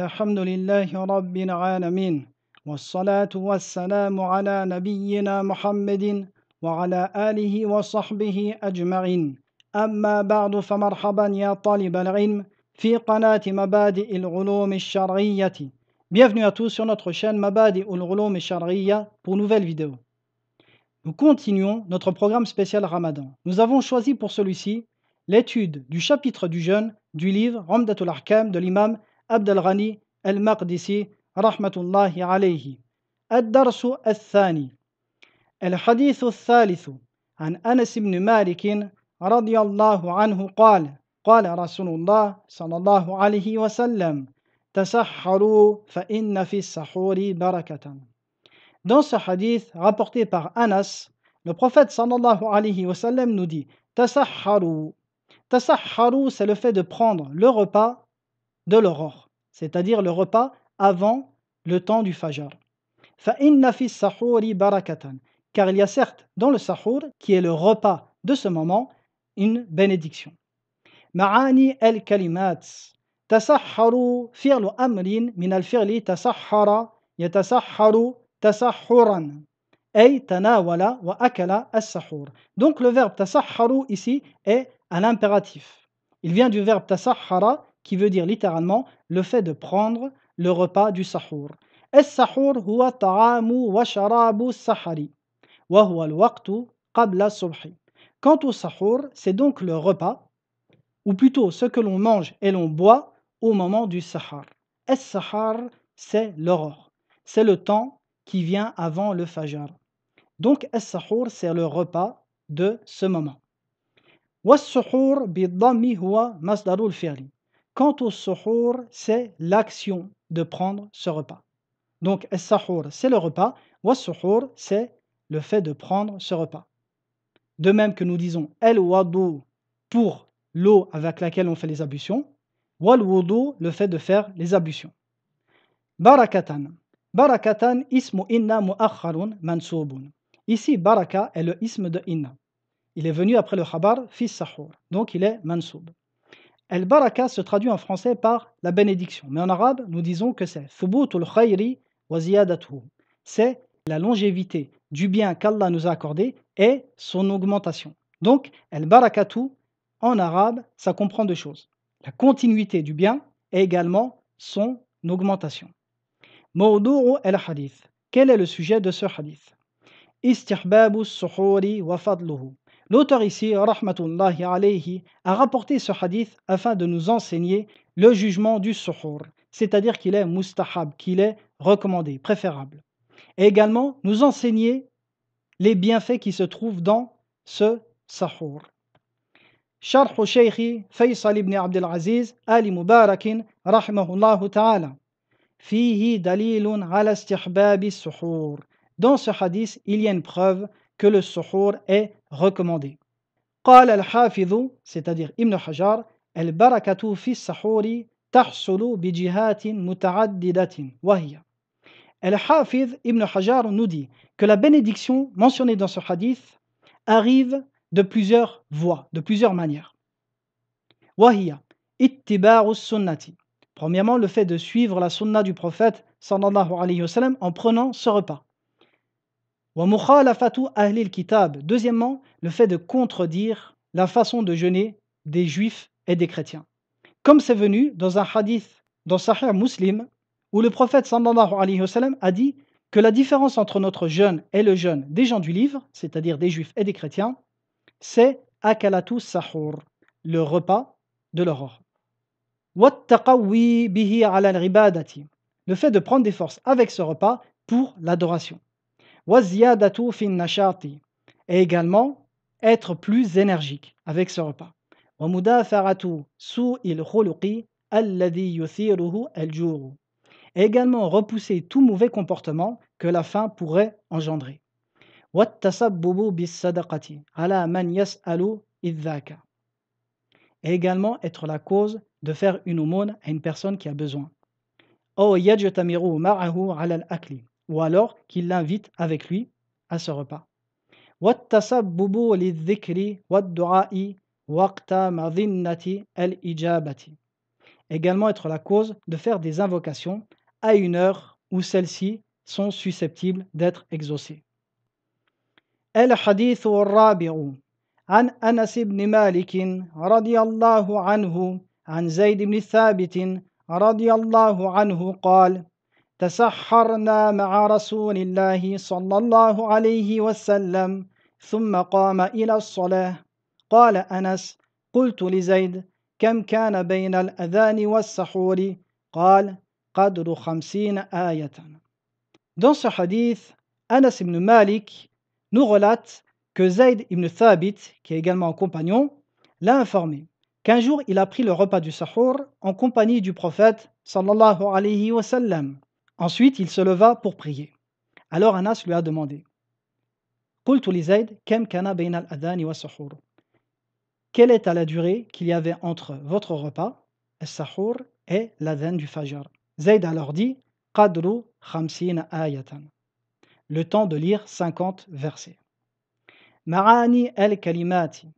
الحمد لله رب العالمين والصلاة والسلام على نبينا محمد وعلى آله وصحبه أجمعين أما بعد فمرحبا يا طالب العلم في قناة مبادئ العلوم الشرعية Bienvenue à tous sur notre chaîne Mabadi ul Ululum Shar'iyya pour nouvelle vidéo. Nous continuons notre programme spécial Ramadan. Nous avons choisi pour celui-ci l'étude du chapitre du jeûne du livre Ramdatul Arkam de l'imam عبد الغني المقدسي رحمة الله عليه الدرس الثاني الحديث الثالث عن أنس بن مالك رضي الله عنه قال قال رسول الله صلى الله عليه وسلم تسحروا فإن في السحور بركة Dans ce hadith rapporté par Anas, le prophète sallallahu alayhi wa sallam nous dit Tasahharu. Tasahharu, c'est le fait de prendre le repas de l'aurore. c'est-à-dire le repas avant le temps du Fajr. sahur Car il y a certes dans le sahur, qui est le repas de ce moment, une bénédiction. Ma'ani al-kalimat. Tasahharu fi'lu amrin min al-fi'li tasahhara yatasahharu tasahhuran. tanawala wa akala as-sahur. Donc le verbe tasahharu ici est un impératif. Il vient du verbe tasahhara qui veut dire littéralement le fait de prendre le repas du sahur. Quant au sahur, c'est donc le repas, ou plutôt ce que l'on mange et l'on boit au moment du sahar. Es-sahar, c'est l'aurore, c'est le temps qui vient avant le Fajar. Donc es-sahur, c'est le repas de ce moment. bi huwa Quant au sahur, c'est l'action de prendre ce repas. Donc, es sahur c'est le repas, wa sahur, c'est le fait de prendre ce repas. De même que nous disons el wado pour l'eau avec laquelle on fait les ablutions, wal wudu, le fait de faire les ablutions. Barakatan. Barakatan ismu inna mu'akharun mansubun. Ici, baraka est le isme de inna. Il est venu après le khabar fi sahur, donc il est mansub. El baraka se traduit en français par la bénédiction, mais en arabe, nous disons que c'est thubutul khayri wa C'est la longévité du bien qu'Allah nous a accordé et son augmentation. Donc, El barakatu en arabe, ça comprend deux choses la continuité du bien et également son augmentation. Mawdou'u El hadith. Quel est le sujet de ce hadith? Istihbabu suhuri wa L'auteur ici, rahmatullahi alayhi, a rapporté ce hadith afin de nous enseigner le jugement du suhour, c'est-à-dire qu'il est mustahab, qu'il est recommandé, préférable. Et également nous enseigner les bienfaits qui se trouvent dans ce sahur. شرح شيخ فيصل ibn عبد العزيز آل مبارك رحمه الله تعالى فيه دليل على Dans ce hadith, il y a une preuve que le suhour est recommandé. قال الحافظ c'est-à-dire Ibn Hajar البركة في السحور تحصل بجهات متعددة وهي الحافظ Ibn Hajar nous dit que la bénédiction mentionnée dans ce hadith arrive de plusieurs voies, de plusieurs manières. وهي، اتباع sunnati. Premièrement, le fait de suivre la sunna du prophète sallallahu alayhi wa sallam en prenant ce repas. Deuxièmement, le fait de contredire la façon de jeûner des juifs et des chrétiens. Comme c'est venu dans un hadith dans Sahih Muslim, où le prophète sallallahu alayhi wa sallam, a dit que la différence entre notre jeûne et le jeûne des gens du livre, c'est-à-dire des juifs et des chrétiens, c'est akalatu sahur, le repas de l'aurore. Le fait de prendre des forces avec ce repas pour l'adoration et également être plus énergique avec ce repas. Wa faratou sou il khuluqi alladhi et également repousser tout mauvais comportement que la faim pourrait engendrer. Wa tasabbubu bis sadaqati ala man yas'alu idhaka et également être la cause de faire une aumône à une personne qui a besoin. oh yajtamiru ma'ahu 'ala akli ou alors qu'il l'invite avec lui à ce repas. Wata li-dhikri écrit wadura'i wata marvinati el ijabati. Également être la cause de faire des invocations à une heure où celles-ci sont susceptibles d'être exaucées. El hadith al rabiu an anas ibn malikin radhiyallahu anhu an zaid ibn thabitin radhiyallahu anhu قال تسحرنا مع رسول الله صلى الله عليه وسلم ثم قام إلى الصلاة قال أنس قلت لزيد كم كان بين الأذان والسحور قال قدر خمسين آية دونس حديث أنس بن مالك نغلت que Zayd ibn Thabit, qui est également un compagnon, l'a informé qu'un jour il a pris le repas du sahur en compagnie du prophète sallallahu alayhi wa sallam. Ensuite, il se leva pour prier. Alors Anas lui a demandé Quelle est à la durée qu'il y avait entre votre repas, as-sahur, et l'adhan du fajr Zayd alors dit Qadru khamsina ayatan. Le temps de lire 50 versets. Ma'ani al-kalimati.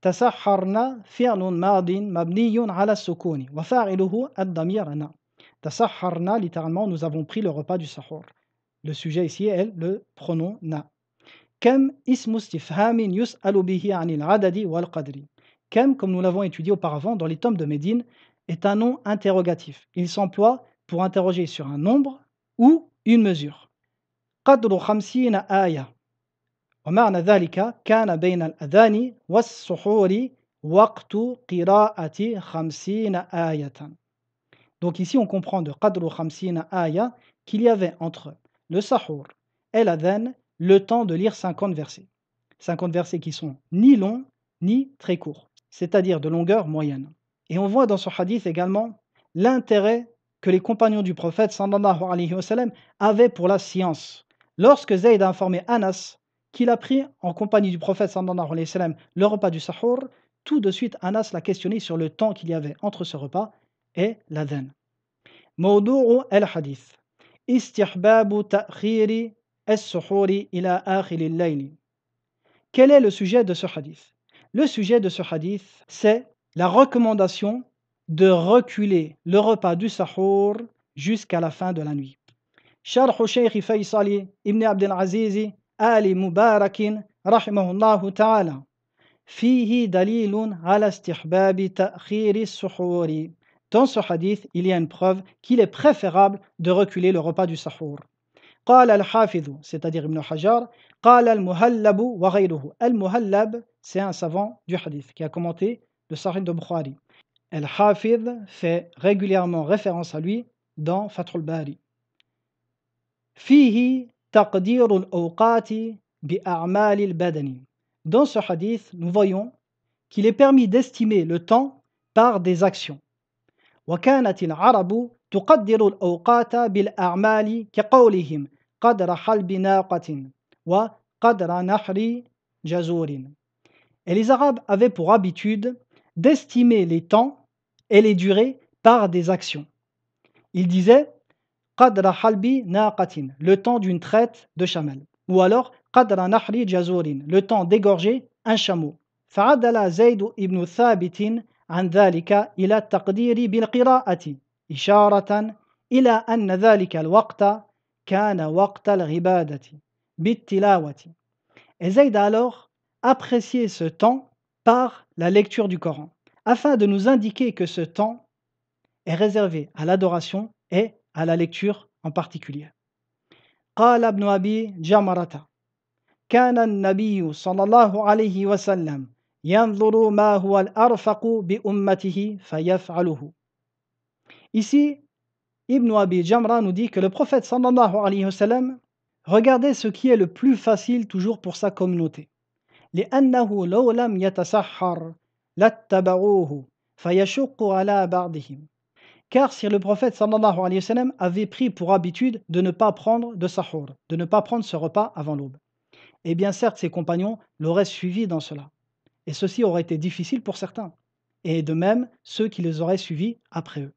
تسحرنا فعل ala مبني على السكون وفاعله ad-damirana أنا Tasaharna, littéralement, nous avons pris le repas du sahur. Le sujet ici est le pronom na. Kem » yus'alu anil adadi wal qadri. comme nous l'avons étudié auparavant dans les tomes de Médine, est un nom interrogatif. Il s'emploie pour interroger sur un nombre ou une mesure. Qadru khamsina aya. ومعنى ذلك كان بين الأذان والسحور waqtu قراءة khamsina ayatan » Donc ici, on comprend de Qadru Khamsina Aya qu'il y avait entre le Sahur et l'Adhan le temps de lire 50 versets. 50 versets qui sont ni longs ni très courts, c'est-à-dire de longueur moyenne. Et on voit dans ce hadith également l'intérêt que les compagnons du prophète sallallahu alayhi wa avaient pour la science. Lorsque Zayd a informé Anas qu'il a pris en compagnie du prophète sallallahu alayhi wa le repas du sahur, tout de suite Anas l'a questionné sur le temps qu'il y avait entre ce repas et l'adhan. Mawdu'u al-hadith. Istihbabu ta'khiri as-suhuri ila akhir al-layl. Quel est le sujet de ce hadith Le sujet de ce hadith, c'est la recommandation de reculer le repas du sahur jusqu'à la fin de la nuit. شرح sheikh Faisali ibn عبد Ali Mubarakin مبارك رحمه Ta'ala تعالى dalilun ala على استحباب as dans ce hadith, il y a une preuve qu'il est préférable de reculer le repas du sahur. al الحافظ c'est-à-dire Ibn Hajar قال المهلب »« Al-Muhallab » c'est un savant du hadith qui a commenté le Sahih de Bukhari Al-Hafidh fait régulièrement référence à lui dans Fatul Bari فيه تقدير الأوقات بأعمال البدن dans ce hadith nous voyons qu'il est permis d'estimer le temps par des actions وكانت العرب تقدر الأوقات بالأعمال كقولهم قدر حلب ناقة وقدر نحر جزور Et les Arabes avaient pour habitude d'estimer les temps et les durées par des actions. Ils disaient Qadra halbi naqatin, le temps d'une traite de chamal. Ou alors Qadra nahri jazurin, le temps d'égorger un chameau. Fa'adala Zayd ibn Thabitin عن ذلك إلى التقدير بالقراءة إشارة إلى أن ذلك الوقت كان وقت العبادة بالتلاوة Et Zayd alors apprécié ce temps par la lecture du Coran, afin de nous indiquer que ce temps est réservé à l'adoration et à la lecture en particulier. قال ابن أبي جمرة كان النبي صلى الله عليه وسلم Ici, Ibn Abi Jamra nous dit que le prophète sallallahu alayhi wa sallam regardait ce qui est le plus facile toujours pour sa communauté. car si le prophète sallallahu alayhi wa sallam avait pris pour habitude de ne pas prendre de sahur, de ne pas prendre ce repas avant l'aube, eh bien certes ses compagnons l'auraient suivi dans cela et ceci aurait été difficile pour certains, et de même ceux qui les auraient suivis après eux.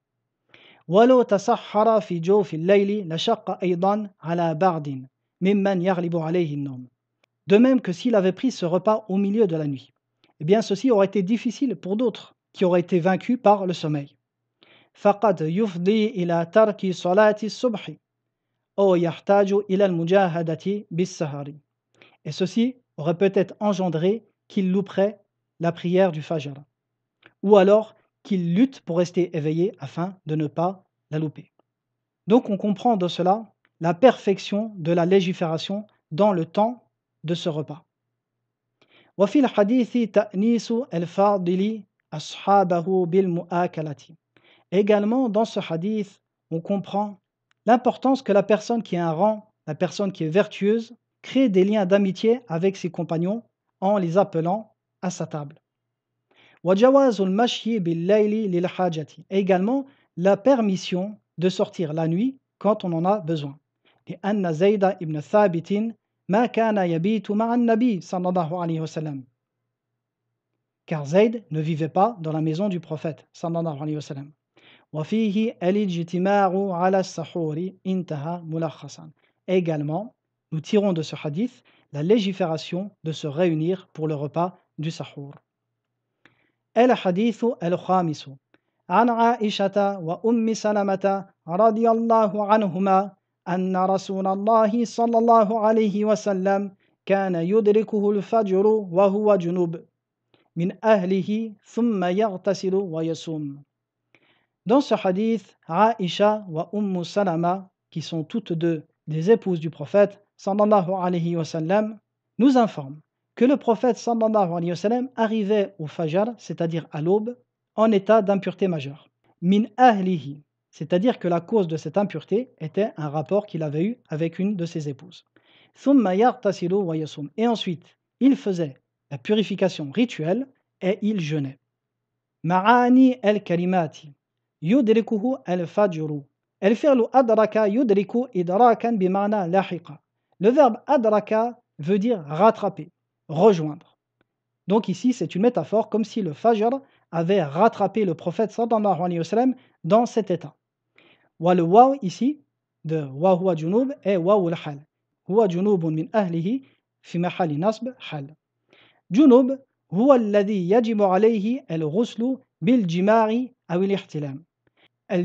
De même que s'il avait pris ce repas au milieu de la nuit, Et eh bien ceci aurait été difficile pour d'autres qui auraient été vaincus par le sommeil. Et ceci aurait peut-être engendré qu'il louperait la prière du Fajr, ou alors qu'il lutte pour rester éveillé afin de ne pas la louper. Donc on comprend de cela la perfection de la légifération dans le temps de ce repas. Également dans ce hadith, on comprend l'importance que la personne qui a un rang, la personne qui est vertueuse, crée des liens d'amitié avec ses compagnons en les appelant à sa table. Wa jawaz bil-layl lil Également, la permission de sortir la nuit quand on en a besoin. Li anna Zayda ibn Thabitin ma kana yabitu ma an Nabi sallallahu alayhi wa sallam. Car Zayd ne vivait pas dans la maison du prophète sallallahu alayhi wa sallam. Wa fihi iltijama'u 'ala as-suhur, intaha mulakhasan. Également, nous tirons de ce hadith la légifération de se réunir pour le repas du sahur. El hadith el khamis. An Aisha wa Umm Salamata radiyallahu anhuma أن رسول الله صلى الله عليه وسلم كان يدركه الفجر وهو جنوب من أهله ثم يغتسل ويصوم. Dans ce hadith, Aisha wa Umm Salama, qui sont toutes deux des épouses du prophète, sallallahu alayhi wa nous informe que le prophète sallallahu alayhi wa arrivait au Fajr, c'est-à-dire à, l'aube, en état d'impureté majeure. Min ahlihi, c'est-à-dire que la cause de cette impureté était un rapport qu'il avait eu avec une de ses épouses. Thumma Et ensuite, il faisait la purification rituelle et il jeûnait. Ma'ani al-kalimati yudrikuhu al-fajru. al adraka yudriku idrakan bimana lahiqa. Le verbe adraka veut dire rattraper, rejoindre. Donc ici, c'est une métaphore comme si le fajr avait rattrapé le prophète Saddam alayhi wa dans cet état. Wa le waw ici, de wa huwa junub, est wawul al-hal. Huwa junubun min ahlihi fi mahali nasb hal. Junub, huwa alladhi yajimu alayhi el ruslu bil jimari awil ihtilam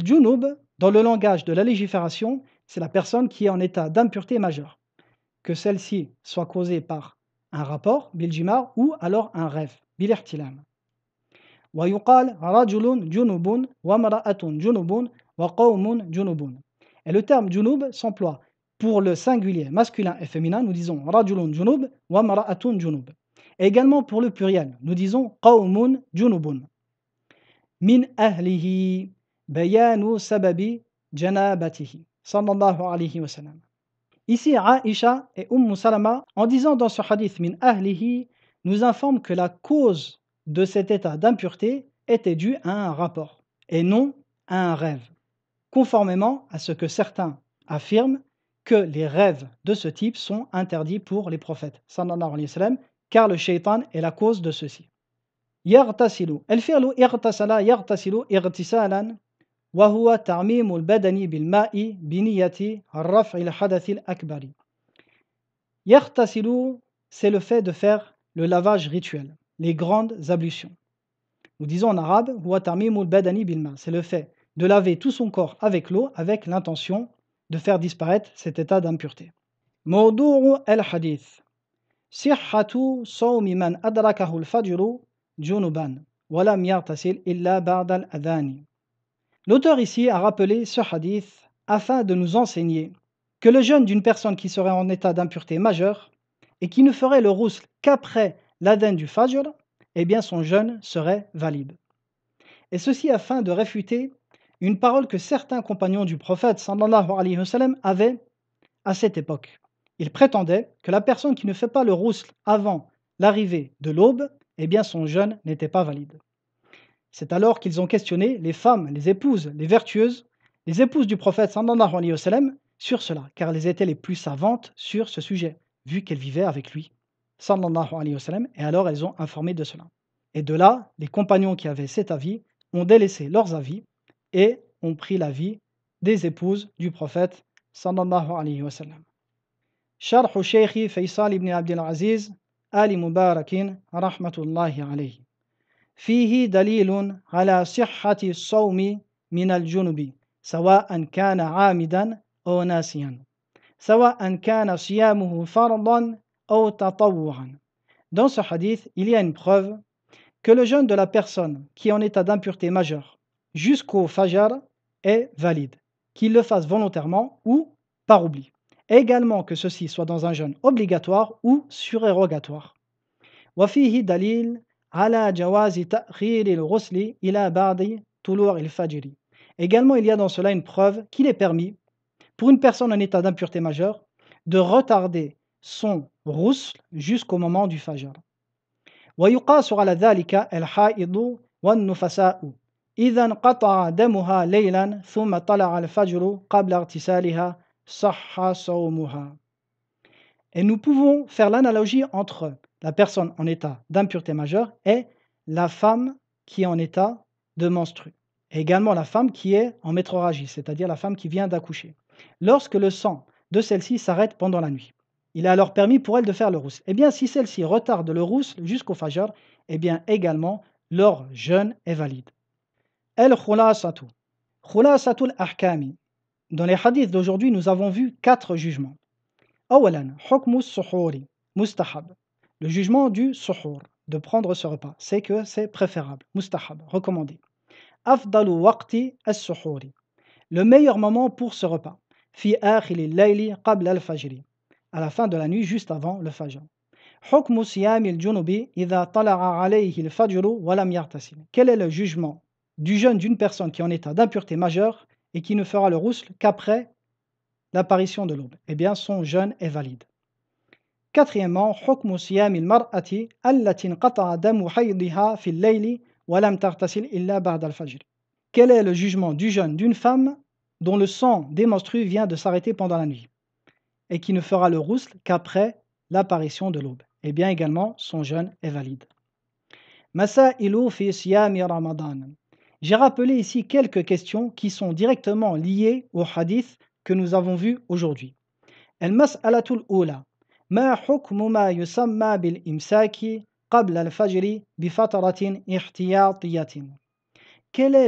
junub dans le langage de la légifération, c'est la personne qui est en état d'impureté majeure que celle-ci soit causée par un rapport, biljima, ou alors un rêve, bilirtilam. Et le terme junub s'emploie pour le singulier masculin et féminin, nous disons rajulun junub wa mara'atun junub. Et également pour le pluriel, nous disons qawmun junubun. Min ahlihi bayanu sababi janabatihi sallallahu alayhi wa sallam. Ici, Aisha et Umm Salama, en disant dans ce hadith min ahlihi, nous informent que la cause de cet état d'impureté était due à un rapport et non à un rêve, conformément à ce que certains affirment que les rêves de ce type sont interdits pour les prophètes, sallallahu alayhi wa car le shaitan est la cause de ceci. وهو تعميم البدن بالماء بنية الرفع الحدث الأكبر يغتسل c'est le fait de faire le lavage rituel, les grandes ablutions. Nous disons en arabe al-badani c'est le fait de laver tout son corps avec l'eau avec l'intention de faire disparaître cet état d'impureté. al-hadith man adrakahu al-fajr junuban wa lam illa ba'da al-adhani. L'auteur ici a rappelé ce hadith afin de nous enseigner que le jeûne d'une personne qui serait en état d'impureté majeure et qui ne ferait le rousse qu'après l'Aden du Fajr, eh bien son jeûne serait valide. Et ceci afin de réfuter une parole que certains compagnons du prophète sallallahu alayhi wa sallam, avaient à cette époque. Ils prétendaient que la personne qui ne fait pas le rousle avant l'arrivée de l'aube, eh bien son jeûne n'était pas valide. C'est alors qu'ils ont questionné les femmes, les épouses, les vertueuses, les épouses du prophète sallallahu alayhi wa sallam sur cela, car elles étaient les plus savantes sur ce sujet, vu qu'elles vivaient avec lui sallallahu alayhi wa sallam, et alors elles ont informé de cela. Et de là, les compagnons qui avaient cet avis ont délaissé leurs avis et ont pris l'avis des épouses du prophète sallallahu alayhi wa sallam. Faisal ibn dans ce hadith, il y a une preuve que le jeûne de la personne qui est en état d'impureté majeure jusqu'au fajr est valide, qu'il le fasse volontairement ou par oubli. Également que ceci soit dans un jeûne obligatoire ou surérogatoire. وفيه دليل ala jawazi ta'khir al-ghusl ila ba'di tulur il fajr Également, il y a dans cela une preuve qu'il est permis pour une personne en état d'impureté majeure de retarder son roussel jusqu'au moment du fajr. ويقاس على ذلك الحائض والنفساء إذا انقطع دمها ليلا ثم طلع الفجر قبل اغتسالها صح صومها Et nous pouvons faire l'analogie entre la personne en état d'impureté majeure est la femme qui est en état de menstru, et également la femme qui est en métroragie, c'est-à-dire la femme qui vient d'accoucher, lorsque le sang de celle-ci s'arrête pendant la nuit. Il est alors permis pour elle de faire le rousse. Eh bien, si celle-ci retarde le rousse jusqu'au fajr, eh bien également leur jeûne est valide. El khulasatu. Khulasatul ahkami. Dans les hadiths d'aujourd'hui, nous avons vu quatre jugements. Awalan, hukmus mustahab. Le jugement du suhour, de prendre ce repas, c'est que c'est préférable, mustahab, recommandé. Afdalu waqti as Le meilleur moment pour ce repas. Fi layli al fajri, À la fin de la nuit juste avant le fajr. idha alayhi al wa lam Quel est le jugement du jeûne d'une personne qui est en état d'impureté majeure et qui ne fera le rousle qu'après l'apparition de l'aube Eh bien, son jeûne est valide. Quatrièmement, Quel est le jugement du jeûne d'une femme dont le sang des vient de s'arrêter pendant la nuit et qui ne fera le rousle qu'après l'apparition de l'aube Eh bien également, son jeûne est valide. Masailu fi siyami Ramadan. J'ai rappelé ici quelques questions qui sont directement liées au hadith que nous avons vu aujourd'hui. El mas'alatul quel est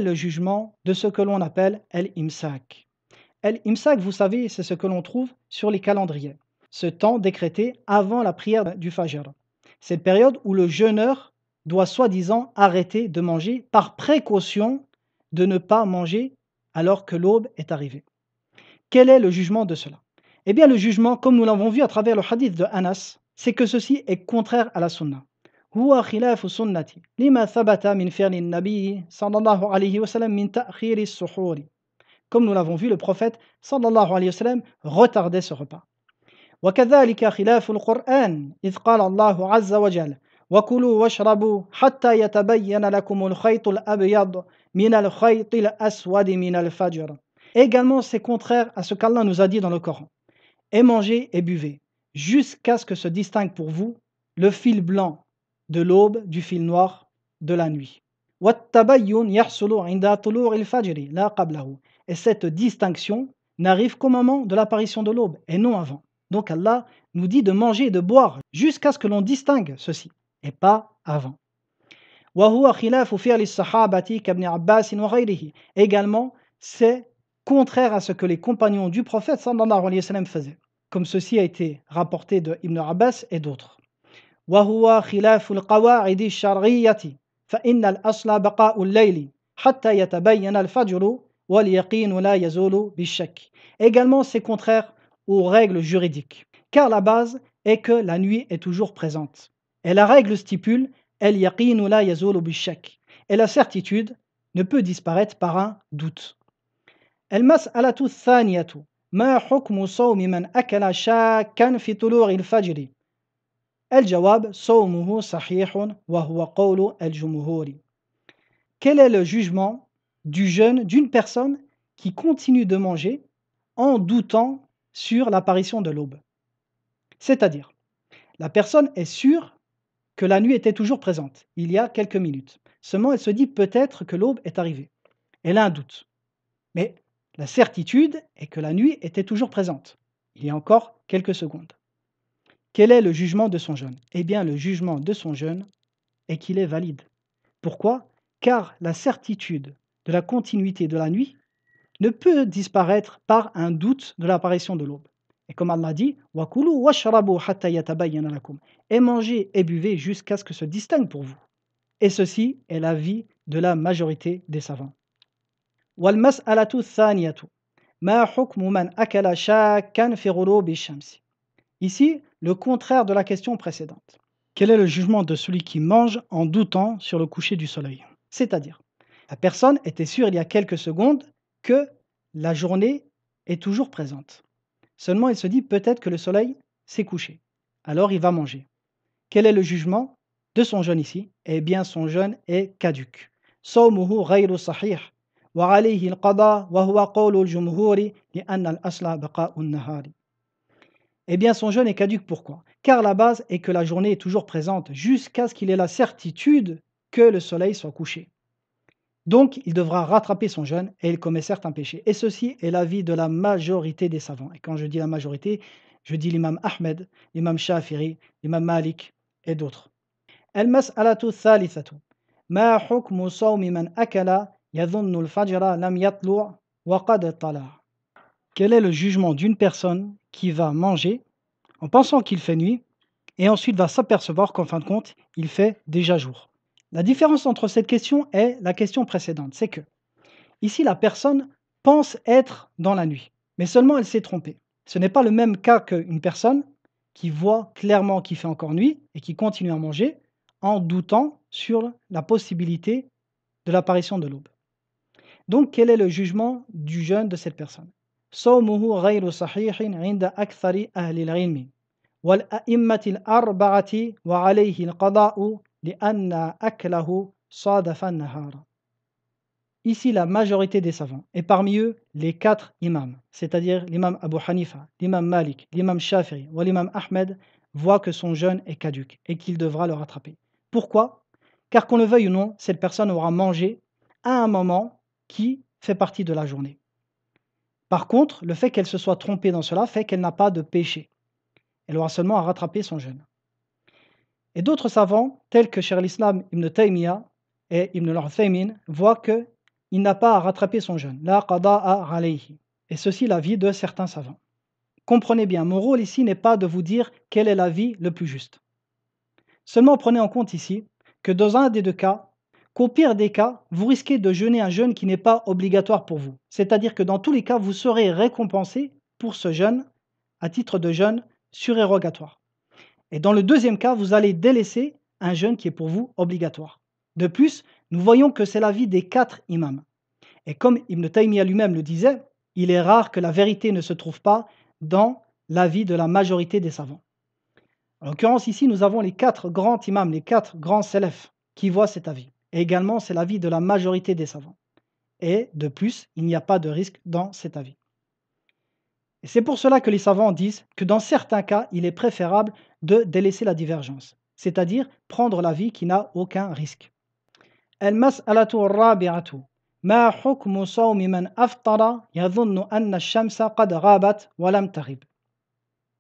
le jugement de ce que l'on appelle l'imsak imsak vous savez, c'est ce que l'on trouve sur les calendriers, ce temps décrété avant la prière du Fajr. Cette période où le jeûneur doit soi-disant arrêter de manger par précaution de ne pas manger alors que l'aube est arrivée. Quel est le jugement de cela eh bien le jugement comme nous l'avons vu à travers le hadith de Anas c'est que ceci est contraire à la sunna huwa khilafu sunnati lima thabata min fi'l nabi sallallahu alayhi wa sallam min ta'khiri as comme nous l'avons vu le prophète sallallahu alayhi wa sallam retardait ce repas Wa كذلك khilaf al-quran idh qala Allahu 'azza wa jalla wa kulou washrabou hatta yatabayyana lakum al-khayt al-abyad min al-khayt al-aswad min al-fajr également c'est contraire à ce qu'Allah nous a dit dans le coran et mangez et buvez, jusqu'à ce que se distingue pour vous le fil blanc de l'aube du fil noir de la nuit. Et cette distinction n'arrive qu'au moment de l'apparition de l'aube et non avant. Donc Allah nous dit de manger et de boire jusqu'à ce que l'on distingue ceci et pas avant. Également, c'est contraire à ce que les compagnons du prophète sallallahu alayhi wa sallam faisaient, comme ceci a été rapporté de Ibn Abbas et d'autres. Également, c'est contraire aux règles juridiques, car la base est que la nuit est toujours présente. Et la règle stipule el Et la certitude ne peut disparaître par un doute. Quel est le jugement du jeûne d'une personne qui continue de manger en doutant sur l'apparition de l'aube C'est-à-dire, la personne est sûre que la nuit était toujours présente, il y a quelques minutes. Seulement, elle se dit peut-être que l'aube est arrivée. Elle a un doute. Mais la certitude est que la nuit était toujours présente. Il y a encore quelques secondes. Quel est le jugement de son jeûne Eh bien, le jugement de son jeûne est qu'il est valide. Pourquoi Car la certitude de la continuité de la nuit ne peut disparaître par un doute de l'apparition de l'aube. Et comme Allah dit, et mangez et buvez jusqu'à ce que se distingue pour vous. Et ceci est l'avis de la majorité des savants. Ici, le contraire de la question précédente. Quel est le jugement de celui qui mange en doutant sur le coucher du soleil C'est-à-dire, la personne était sûre il y a quelques secondes que la journée est toujours présente. Seulement, il se dit peut-être que le soleil s'est couché. Alors, il va manger. Quel est le jugement de son jeûne ici Eh bien, son jeûne est caduque. sahih وعليه Eh bien, son jeûne est caduque. Pourquoi Car la base est que la journée est toujours présente jusqu'à ce qu'il ait la certitude que le soleil soit couché. Donc, il devra rattraper son jeûne et il commet certains un péché. Et ceci est l'avis de la majorité des savants. Et quand je dis la majorité, je dis l'imam Ahmed, l'imam Shafiri, l'imam Malik et d'autres. al-mas'alatu Ma hukmu sawmi man quel est le jugement d'une personne qui va manger en pensant qu'il fait nuit et ensuite va s'apercevoir qu'en fin de compte, il fait déjà jour La différence entre cette question et la question précédente, c'est que ici la personne pense être dans la nuit, mais seulement elle s'est trompée. Ce n'est pas le même cas qu'une personne qui voit clairement qu'il fait encore nuit et qui continue à manger en doutant sur la possibilité de l'apparition de l'aube. Donc, quel est le jugement du jeûne de cette personne Ici, la majorité des savants, et parmi eux, les quatre imams, c'est-à-dire l'imam Abu Hanifa, l'imam Malik, l'imam Shafi'i ou l'imam Ahmed, voient que son jeûne est caduque et qu'il devra le rattraper. Pourquoi Car qu'on le veuille ou non, cette personne aura mangé à un moment qui fait partie de la journée. Par contre, le fait qu'elle se soit trompée dans cela fait qu'elle n'a pas de péché. Elle aura seulement à rattraper son jeûne. Et d'autres savants, tels que Cheikh l'Islam Ibn Taymiyyah et Ibn al voient qu'il n'a pas à rattraper son jeûne. La Et ceci l'avis de certains savants. Comprenez bien, mon rôle ici n'est pas de vous dire quel est l'avis le plus juste. Seulement prenez en compte ici que dans un des deux cas, qu'au pire des cas, vous risquez de jeûner un jeûne qui n'est pas obligatoire pour vous. C'est-à-dire que dans tous les cas, vous serez récompensé pour ce jeûne à titre de jeûne surérogatoire. Et dans le deuxième cas, vous allez délaisser un jeûne qui est pour vous obligatoire. De plus, nous voyons que c'est l'avis des quatre imams. Et comme Ibn Taymiyyah lui-même le disait, il est rare que la vérité ne se trouve pas dans l'avis de la majorité des savants. En l'occurrence, ici, nous avons les quatre grands imams, les quatre grands célèbres qui voient cet avis. Et également, c'est l'avis de la majorité des savants. Et de plus, il n'y a pas de risque dans cet avis. Et c'est pour cela que les savants disent que dans certains cas, il est préférable de délaisser la divergence, c'est-à-dire prendre l'avis qui n'a aucun risque.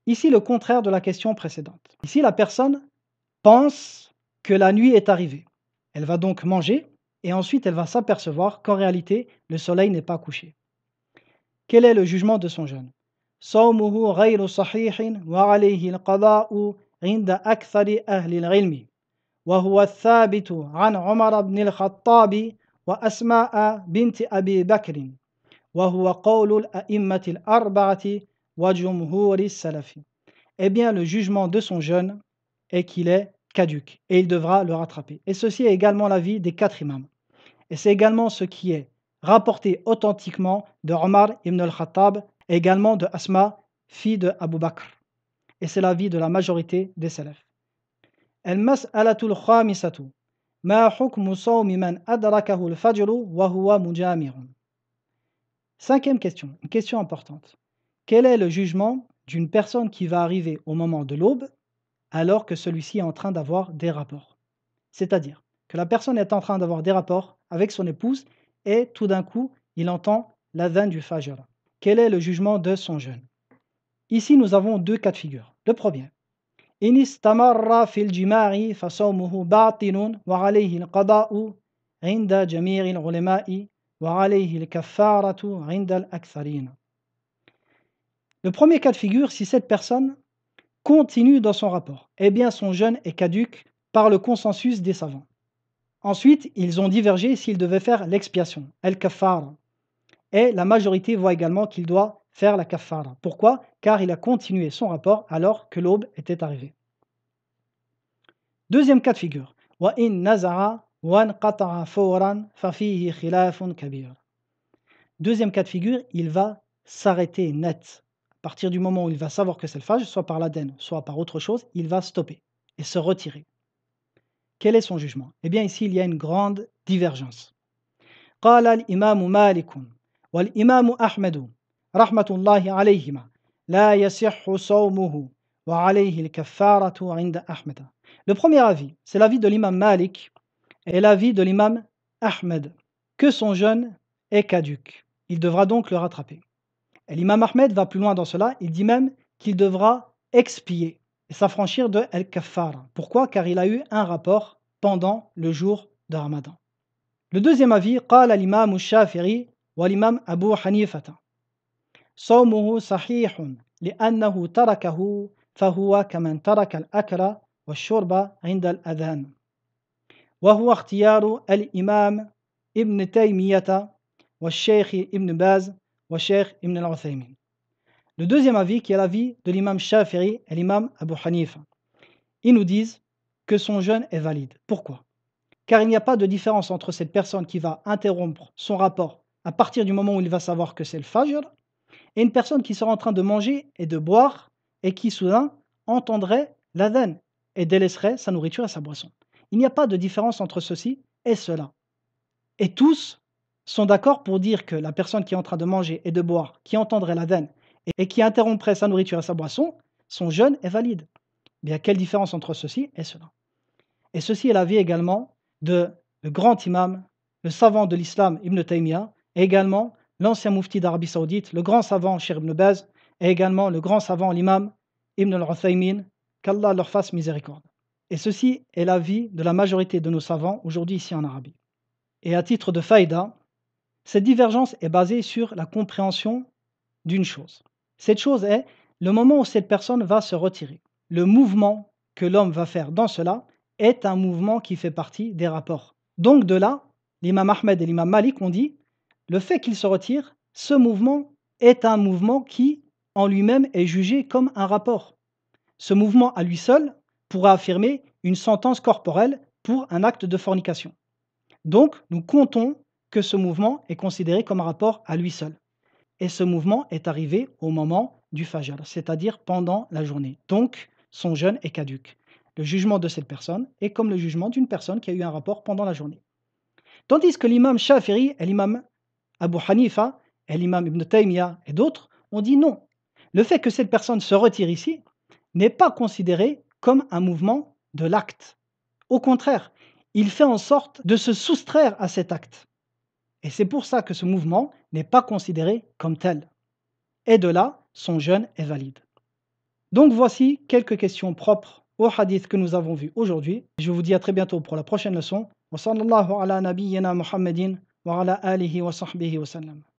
Ici le contraire de la question précédente. Ici la personne pense que la nuit est arrivée elle va donc manger et ensuite elle va s'apercevoir qu'en réalité, le soleil n'est pas couché. Quel est le jugement de son jeûne Eh bien, le jugement de son jeûne est qu'il est caduque et il devra le rattraper. Et ceci est également l'avis des quatre imams. Et c'est également ce qui est rapporté authentiquement de Omar ibn al-Khattab et également de Asma, fille de Abu Bakr. Et c'est l'avis de la majorité des salafs. Cinquième question, une question importante. Quel est le jugement d'une personne qui va arriver au moment de l'aube alors que celui-ci est en train d'avoir des rapports. C'est-à-dire que la personne est en train d'avoir des rapports avec son épouse et tout d'un coup, il entend la l'adhan du fajr. Quel est le jugement de son jeûne Ici, nous avons deux cas de figure. Le premier, le premier cas de figure, si cette personne continue dans son rapport. Eh bien, son jeûne est caduque par le consensus des savants. Ensuite, ils ont divergé s'il devait faire l'expiation, el Et la majorité voit également qu'il doit faire la kafara. Pourquoi Car il a continué son rapport alors que l'aube était arrivée. Deuxième cas de figure. Deuxième cas de figure, il va s'arrêter net à partir du moment où il va savoir que c'est le phage, soit par l'Aden, soit par autre chose, il va stopper et se retirer. Quel est son jugement Eh bien ici, il y a une grande divergence. Le premier avis, c'est l'avis de l'imam Malik et l'avis de l'imam Ahmed, que son jeune est caduque. Il devra donc le rattraper. L'imam Ahmed va plus loin dans cela, il dit même qu'il devra expier et s'affranchir de al Kafar. Pourquoi Car il a eu un rapport pendant le jour de Ramadan. Le deuxième avis, قال l'imam الشافعي والإمام أبو حنيفة صومه صحيح لأنه تركه فهو كمن ترك الأكل والشرب عند الأذان وهو اختيار الإمام ابن تيمية والشيخ ابن باز le deuxième avis, qui est l'avis de l'imam Shafiri et l'imam Abu Hanifa, ils nous disent que son jeûne est valide. Pourquoi Car il n'y a pas de différence entre cette personne qui va interrompre son rapport à partir du moment où il va savoir que c'est le Fajr et une personne qui sera en train de manger et de boire et qui soudain entendrait l'adhan et délaisserait sa nourriture et sa boisson. Il n'y a pas de différence entre ceci et cela. Et tous sont d'accord pour dire que la personne qui est en train de manger et de boire, qui entendrait la veine et qui interromprait sa nourriture et sa boisson, son jeûne est valide. Mais bien, quelle différence entre ceci et cela Et ceci est l'avis également de le grand imam, le savant de l'islam Ibn Taymiyyah, et également l'ancien mufti d'Arabie Saoudite, le grand savant Sher Ibn Baz, et également le grand savant l'imam Ibn al-Uthaymin, qu'Allah leur fasse miséricorde. Et ceci est l'avis de la majorité de nos savants aujourd'hui ici en Arabie. Et à titre de faïda, cette divergence est basée sur la compréhension d'une chose. Cette chose est le moment où cette personne va se retirer. Le mouvement que l'homme va faire dans cela est un mouvement qui fait partie des rapports. Donc de là, l'imam Ahmed et l'imam Malik ont dit, le fait qu'il se retire, ce mouvement est un mouvement qui, en lui-même, est jugé comme un rapport. Ce mouvement à lui seul pourra affirmer une sentence corporelle pour un acte de fornication. Donc, nous comptons que ce mouvement est considéré comme un rapport à lui seul. Et ce mouvement est arrivé au moment du fajr, c'est-à-dire pendant la journée. Donc, son jeûne est caduque. Le jugement de cette personne est comme le jugement d'une personne qui a eu un rapport pendant la journée. Tandis que l'imam Shafiri l'imam Abu Hanifa l'imam Ibn Taymiyyah et d'autres ont dit non. Le fait que cette personne se retire ici n'est pas considéré comme un mouvement de l'acte. Au contraire, il fait en sorte de se soustraire à cet acte. Et c'est pour ça que ce mouvement n'est pas considéré comme tel. Et de là, son jeûne est valide. Donc voici quelques questions propres au hadith que nous avons vu aujourd'hui. Je vous dis à très bientôt pour la prochaine leçon.